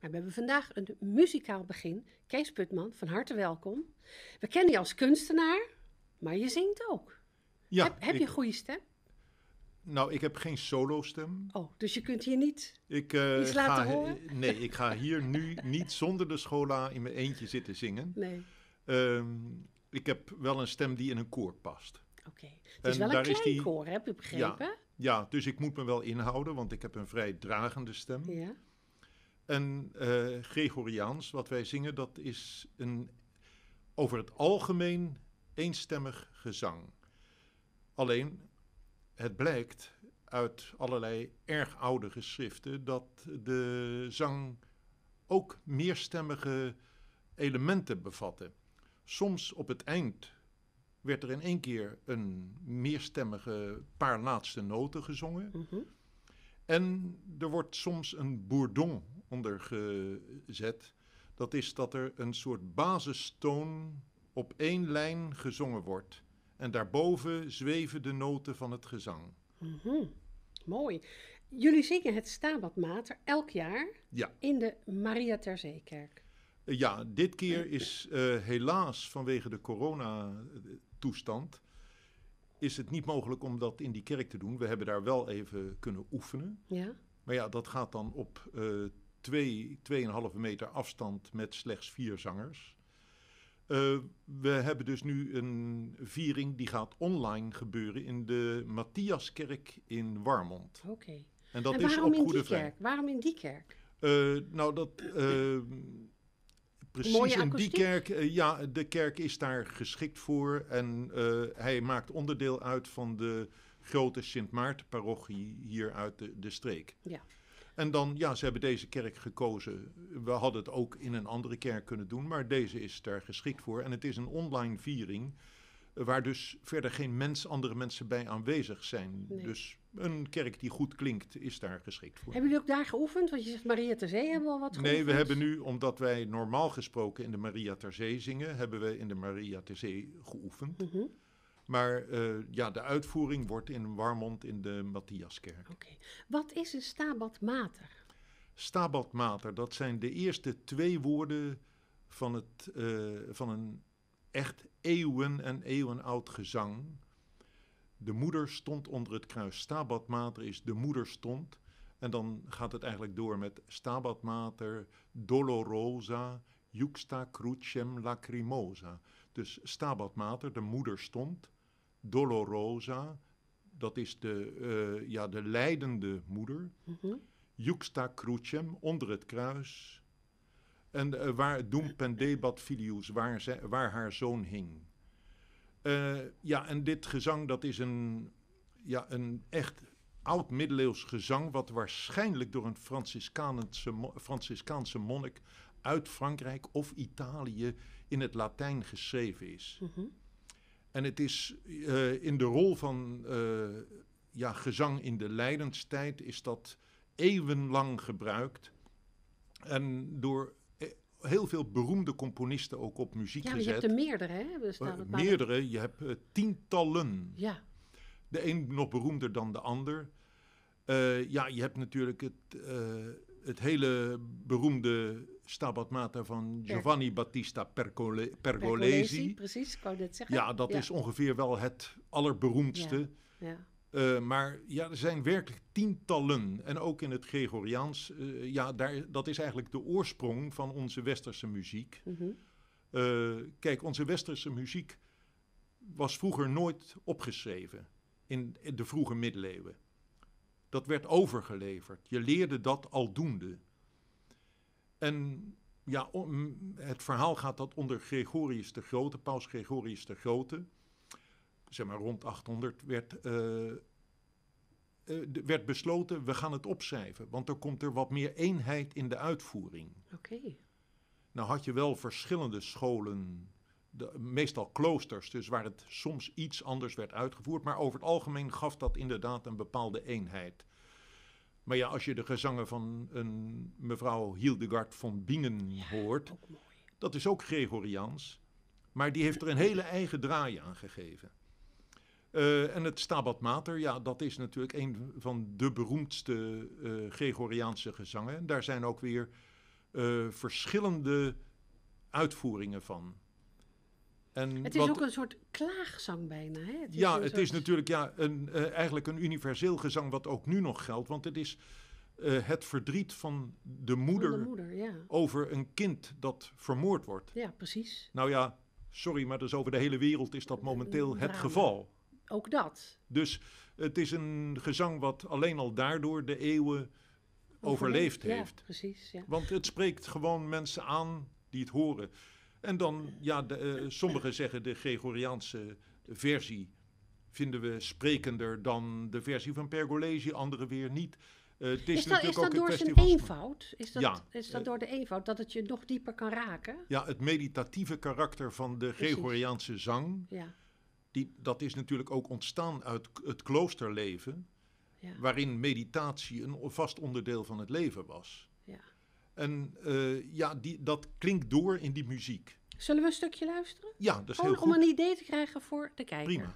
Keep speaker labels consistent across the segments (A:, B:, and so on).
A: Maar we hebben vandaag een muzikaal begin. Kees Putman, van harte welkom. We kennen je als kunstenaar, maar je zingt ook.
B: Ja, heb, heb je een goede stem? Nou, ik heb geen solo-stem. Oh, dus je kunt hier niet ik, iets eh, laten ga, horen? Nee, ik ga hier nu niet zonder de schola in mijn eentje zitten zingen. Nee. Ehm, ik heb wel een stem die in een koor past. Oké. Okay. Het is wel een klein die... koor, heb je begrepen? Ja, ja, dus ik moet me wel inhouden, want ik heb een vrij dragende stem. Ja. En eh, Gregoriaans, wat wij zingen, dat is een over het algemeen eenstemmig gezang. Alleen, het blijkt uit allerlei erg oude geschriften dat de zang ook meerstemmige elementen bevatte. Soms op het eind werd er in één keer een meerstemmige paar laatste noten gezongen. Mhm. En er wordt soms een bourdon ondergezet. Dat is dat er een soort basistoon op één lijn gezongen wordt. En daarboven zweven de noten van het gezang.
A: Mm Mooi. Jullie zingen het Mater elk jaar ja. in de Maria Terzeekerk.
B: Eh, ja, dit keer is eh, helaas vanwege de coronatoestand is het niet mogelijk om dat in die kerk te doen. We hebben daar wel even kunnen oefenen. Ja. Maar ja, dat gaat dan op eh, twee, 2,5 meter afstand met slechts vier zangers. Eh, we hebben dus nu een viering die gaat online gebeuren in de Matthiaskerk in Warmond.
A: Oké. En dat en is op Goede Vrijdag. Waarom in die kerk?
B: Eh, nou, dat. Ehm, precies in die kerk. Eh, ja, de kerk is daar geschikt voor. En hij maakt onderdeel uit van de grote Sint Maarten-parochie hier uit de, de streek. Ja. En dan, ja, ze hebben deze kerk gekozen. We hadden het ook in een andere kerk kunnen doen, maar deze is daar geschikt voor. En het is een online viering, eh, waar dus verder geen mens, andere mensen bij aanwezig zijn. Dus een kerk die goed klinkt, is daar geschikt voor. Hebben
A: jullie ook daar geoefend? Want je zegt Maria ter Zee hebben we al wat geoefend. Nee, we hebben nu,
B: omdat wij normaal gesproken in de Maria ter Zee zingen, hebben we in de Maria ter Zee geoefend. Mm maar eh, ja, de uitvoering wordt in Warmond in de Matthiaskerk. Oké.
A: Wat is een Stabat Mater?
B: Stabat Mater, dat zijn de eerste twee woorden van, het, eh, van een echt eeuwen en eeuwen oud gezang. De moeder stond onder het kruis. Stabat Mater is de moeder stond. En dan gaat het eigenlijk door met Stabat Mater, Dolorosa, Juxta Crucem Lacrimosa. Dus Stabat Mater, de moeder stond. Dolorosa, dat is de, uh, ja, de leidende moeder. Mm Juxta crucem, onder het kruis. En eh, waar Doem pendebat filius, waar, ze, waar haar zoon hing. Eh, ja, en dit gezang, dat is een, ja, een echt oud-middeleeuws gezang... wat waarschijnlijk door een Franciscaanse, Franciscaanse monnik uit Frankrijk of Italië in het Latijn geschreven is. Mhm. En het is eh, in de rol van eh, ja, gezang in de lijdenstijd is dat eeuwenlang gebruikt. En door eh, heel veel beroemde componisten ook op muziek gezet. Ja, je hebt er meerdere, hè? We staan uh, meerdere, je hebt tientallen. Ja. De een nog beroemder dan de ander. ja, je hebt natuurlijk het, het hele beroemde Stabat Mater van Giovanni Battista Percole Pergolesi.
A: Precies, ik wou zeggen. Ja, dat is
B: ongeveer wel het allerberoemdste. Ja. Eh, maar ja, er zijn werkelijk tientallen. En ook in het Gregoriaans. Eh, ja, daar, dat is eigenlijk de oorsprong van onze westerse muziek. Mhm. Eh, kijk, onze westerse muziek was vroeger nooit opgeschreven. In de vroege middeleeuwen dat werd overgeleverd. Je leerde dat aldoende. En ja, het verhaal gaat dat onder Gregorius de Grote, paus Gregorius de Grote, zeg maar rond 800, werd, eh, eh, werd besloten, we gaan het opschrijven, want er komt er wat meer eenheid in de uitvoering. Oké. Nou had je wel verschillende scholen de, meestal kloosters, dus waar het soms iets anders werd uitgevoerd. Maar over het algemeen gaf dat inderdaad een bepaalde eenheid. Maar ja, als je de gezangen van een mevrouw Hildegard van Bingen hoort, dat is ook Gregoriaans. Maar die heeft er een hele eigen draai aan gegeven. Eh, en het Stabat Mater, ja, dat is natuurlijk een van de beroemdste eh, Gregoriaanse gezangen. Daar zijn ook weer eh, verschillende uitvoeringen van. En het is ook een
A: soort klaagzang bijna. Hè? ja, het is
B: natuurlijk ja, een, eh, eigenlijk een universeel gezang wat ook nu nog geldt. Want het is eh, het verdriet van de moeder, over een kind dat vermoord wordt.
A: Ja, precies.
B: Nou ja, sorry, maar dus over de hele wereld is dat momenteel het geval.
A: Ook dat.
B: Dus het is een gezang wat alleen al daardoor de eeuwen overleefd, overleefd heeft.
A: Ja, precies. Ja. Want
B: het spreekt gewoon mensen aan die het horen. En dan, ja, de, eh, sommigen zeggen de Gregoriaanse versie vinden we sprekender dan de versie van Pergolesi, anderen weer niet. Eh, het is, is, dat, is dat door zijn eenvoud? Is dat, ja, is dat eh,
A: door de eenvoud dat het je nog dieper kan raken?
B: Ja, het meditatieve karakter van de Gregoriaanse zang, ja. die, dat is natuurlijk ook ontstaan uit het kloosterleven, ja. waarin meditatie een vast onderdeel van het leven was. En eh, ja, die, dat klinkt door in die muziek.
A: Zullen we een stukje luisteren? Ja, dat is heel goed. om een idee te krijgen voor de kijker. Prima.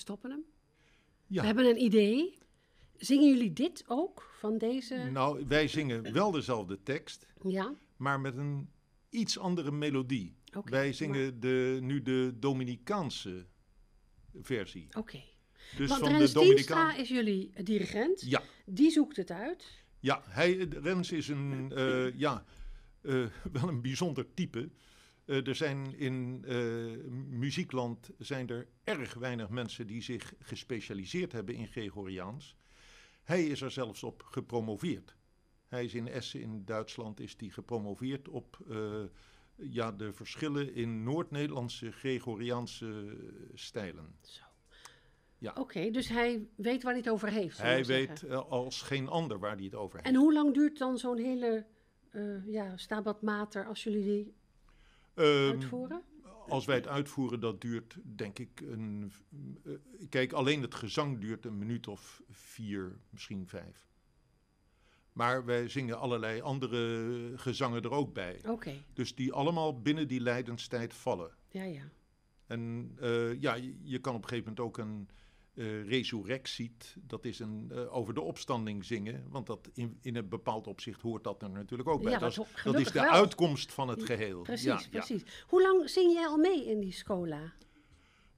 A: stoppen hem. Ja. We hebben een idee. Zingen jullie dit ook van deze? Nou,
B: wij zingen wel dezelfde tekst, ja. maar met een iets andere melodie. wij zingen de, nu de Dominicaanse versie. Oké.
A: Dus van Rens de dominica is jullie dirigent. Ja. Die zoekt het uit.
B: Ja, hij, Rens is een, eh, ja, eh, wel een bijzonder type. Eh, er zijn in eh, muziekland zijn er erg weinig mensen die zich gespecialiseerd hebben in Gregoriaans. Hij is er zelfs op gepromoveerd. Hij is in Essen in Duitsland is die gepromoveerd op eh, ja, de verschillen in Noord-Nederlandse Gregoriaanse stijlen. Zo. Ja.
A: Oké, dus hij weet waar hij het over heeft. Hij weet
B: als geen ander waar hij het over heeft. En
A: hoe lang duurt dan zo'n hele uh, ja, mater als jullie die
B: Ehm, uitvoeren? Als wij het uitvoeren, dat duurt denk ik een. Eh, kijk, alleen het gezang duurt een minuut of vier, misschien vijf. Maar wij zingen allerlei andere gezangen er ook bij. Oké. Dus die allemaal binnen die lijdenstijd vallen. Ja, ja. En eh, ja, je, kan op een gegeven moment ook een uh, resurrectiet, dat is een, eh, over de opstanding zingen. Want dat in, in een bepaald opzicht hoort dat er natuurlijk ook bij. dat, is, de uitkomst van het geheel. Precies, ja, precies.
A: Hoe lang zing jij al mee in die schola?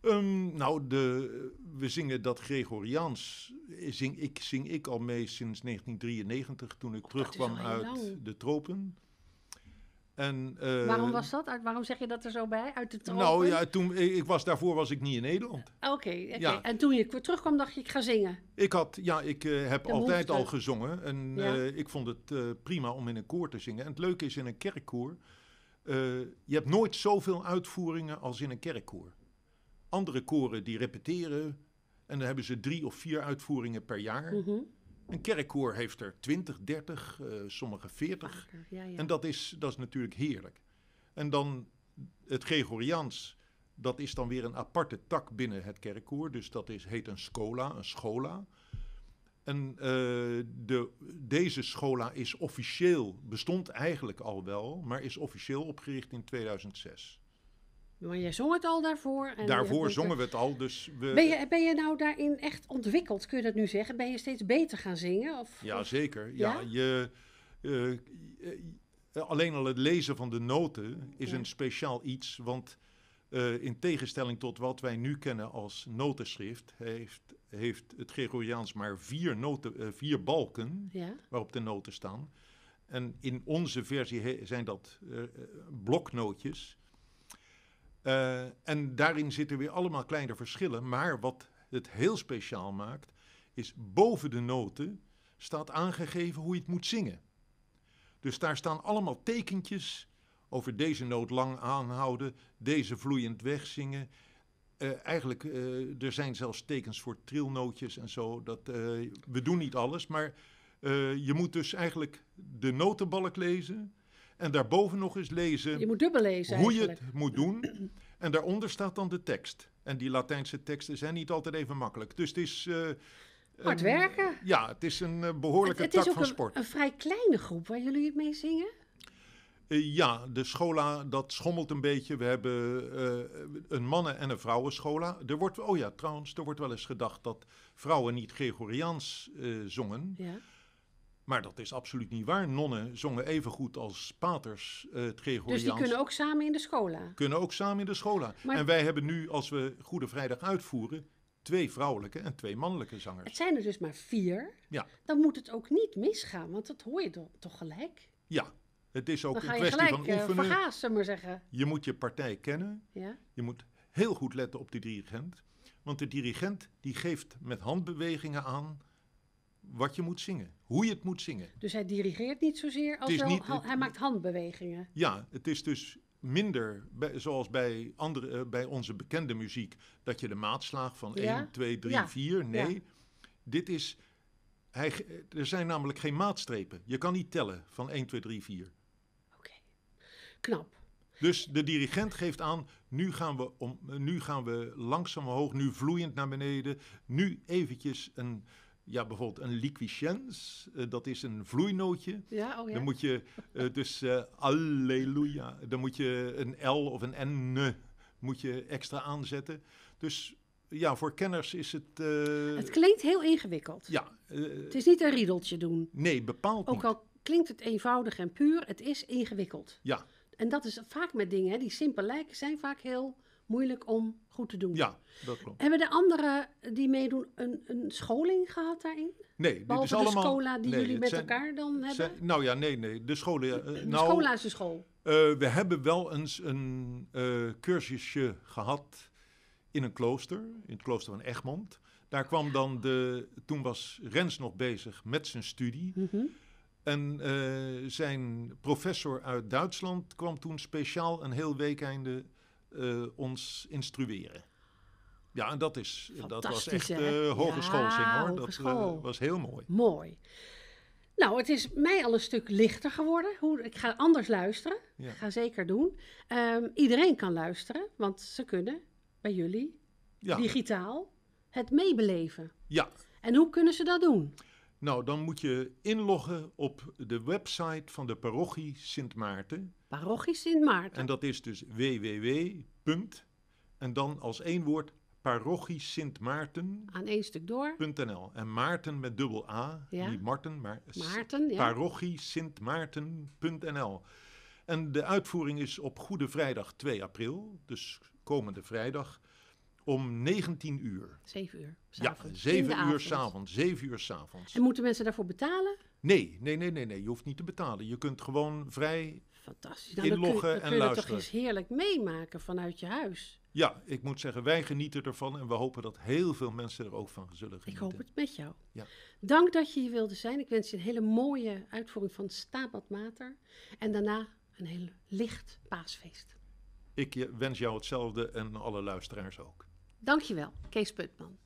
A: Ehm,
B: nou, de, we zingen dat Gregoriaans. Eh, zing ik, zing ik al mee sinds 1993, toen ik oh, terugkwam uit de tropen. En, eh, Waarom was
A: dat? waarom zeg je dat er zo bij? Uit de tropen? Nou ja,
B: toen, ik was, daarvoor was ik niet in Nederland.
A: Ah, oké, ja. en toen je terugkwam dacht je ik ga zingen?
B: Ik had, ja, ik eh, heb altijd al gezongen en eh, ik vond het prima om in een koor te zingen. En het leuke is in een kerkkoor, je hebt nooit zoveel uitvoeringen als in een kerkkoor. Andere koren die repeteren en dan hebben ze drie of vier uitvoeringen per jaar... Mhm. Een kerkkoor heeft er 20, 30, eh, sommige 40. En dat is, dat is natuurlijk heerlijk. En dan het Gregoriaans, dat is dan weer een aparte tak binnen het kerkkoor. Dus dat is, heet een scola, een schola. En eh, de, deze schola is officieel, bestond eigenlijk al wel, maar is officieel opgericht in 2006.
A: Maar jij zong het al daarvoor. En daarvoor zongen we
B: het al, dus... We... Ben, je,
A: ben je nou daarin echt ontwikkeld, kun je dat nu zeggen? Ben je steeds beter gaan zingen? Of,
B: ja, zeker. Ja, Je, eh, eh, alleen al het lezen van de noten is een speciaal iets, want... Eh, in tegenstelling tot wat wij nu kennen als notenschrift, heeft, heeft het Gregoriaans maar vier, noten, vier balken waarop de noten staan. En in onze versie zijn dat uh, bloknootjes. Eh, en daarin zitten weer allemaal kleine verschillen. Maar wat het heel speciaal maakt, is boven de noten staat aangegeven hoe je het moet zingen. Dus daar staan allemaal tekentjes over deze noot lang aanhouden, deze vloeiend wegzingen. Eh, eigenlijk, uh, er zijn zelfs tekens voor trilnootjes en zo. Dat, we doen niet alles, maar je moet dus eigenlijk de notenbalk lezen en daarboven nog eens lezen. Je moet dubbel
A: lezen. Hoe je het
B: moet doen. En daaronder staat dan de tekst. En die Latijnse teksten zijn niet altijd even makkelijk. Dus het is. Eh,
A: Hard werken.
B: ja, het is een eh, behoorlijke het, tak van sport. Het een
A: vrij kleine groep waar jullie het mee zingen.
B: Eh, ja, de schola, dat schommelt een beetje. We hebben een mannen- en een vrouwenschola. Er wordt, oh ja, trouwens, er wordt wel eens gedacht dat vrouwen niet Gregoriaans zongen. Ja. Maar dat is absoluut niet waar. Nonnen zongen even goed als paters uh, het Gregoriaans. Dus die kunnen
A: ook samen in de schola?
B: Kunnen ook samen in de schola. En wij hebben nu, als we Goede Vrijdag uitvoeren, twee vrouwelijke en twee mannelijke zangers. Het
A: zijn er dus maar vier. Ja. Dan moet het ook niet misgaan, want dat hoor je toch, gelijk?
B: Ja, het is ook een kwestie van eh, oefenen. Uh,
A: vergaas, maar zeggen.
B: Je moet je partij kennen. Ja. Je moet heel goed letten op de dirigent. Want de dirigent die geeft met handbewegingen aan wat je moet zingen, hoe je het moet zingen.
A: Dus hij dirigeert niet zozeer als wel, hij maakt handbewegingen.
B: Ja, het is dus minder, zoals bij, andere, eh, bij onze bekende muziek, dat je de maatslag van 1, 2, 3, 4. Nee, dit is. Hij, er zijn namelijk geen maatstrepen. Je kan niet tellen van 1, 2, 3, 4. Oké, knap. Dus de dirigent geeft aan, nu gaan, we om, nu gaan we langzaam omhoog, nu vloeiend naar beneden, nu eventjes een, ja, bijvoorbeeld een liquiens eh, dat is een vloeinootje. Ja, oh ja. Dan moet je eh, dus uh, alleluia, dan moet je een L of een N moet je extra aanzetten. Dus ja, voor kenners is het... Het
A: klinkt heel ingewikkeld.
B: Ja. het is niet een
A: riedeltje doen.
B: Nee, bepaald Ook al
A: klinkt het eenvoudig en puur, het is ingewikkeld. Ja. En dat is vaak met dingen hè, die simpel lijken, zijn vaak heel moeilijk om goed te doen. Ja, dat klopt. Hebben de anderen die meedoen een, een scholing gehad daarin?
B: Nee, Behalve is allemaal... de schola die jullie met elkaar
A: dan hebben?
B: nou ja, nee, nee. De scholen... Eh, de nou, school. Eh, we hebben wel eens een uh, cursusje gehad in een klooster, in het klooster van Egmond. Daar kwam dan de... Toen was Rens nog bezig met zijn studie... Mhm. En zijn professor uit Duitsland kwam toen speciaal een heel einde. Eh, ons instrueren. Ja, en dat, is, dat was echt uh, eh, hogeschoolzing hoor. Dat eh, was heel mooi.
A: Mooi. Nou, het is mij al een stuk lichter geworden. Hoe, ik ga anders luisteren. Ga zeker doen. Ehm, iedereen kan luisteren, want ze kunnen bij jullie digitaal het meebeleven. Ja. En hoe kunnen ze dat doen?
B: Nou, dan moet je inloggen op de website van de parochie Sint Maarten. Parochie Sint Maarten. En dat is dus www. En dan als één woord parochie Sint Maarten. Aan één stuk door. .nl. En Maarten met dubbel A. Niet Martin maar Maarten, parochie Sint Maarten.nl. En de uitvoering is op Goede Vrijdag 2 april, dus komende vrijdag. Om 19 uur. 7 uur. Ja, 7 uur s'avonds. 7 uur s'avonds. En
A: moeten mensen daarvoor betalen?
B: Nee, nee, nee, nee, nee. Je hoeft niet te betalen. Je kunt gewoon vrij Fantastisch. inloggen en luisteren. je luisteren. toch eens
A: heerlijk meemaken vanuit je huis.
B: Ja, ik moet zeggen, wij genieten ervan en we hopen dat heel veel mensen er ook van zullen genieten. Ik hoop het met jou. Ja.
A: Dank dat je hier wilde zijn. Ik wens je een hele mooie uitvoering van Stabat Mater. En daarna een heel licht paasfeest.
B: Ik wens jou hetzelfde en alle luisteraars ook.
A: Dankjewel, Kees Putman.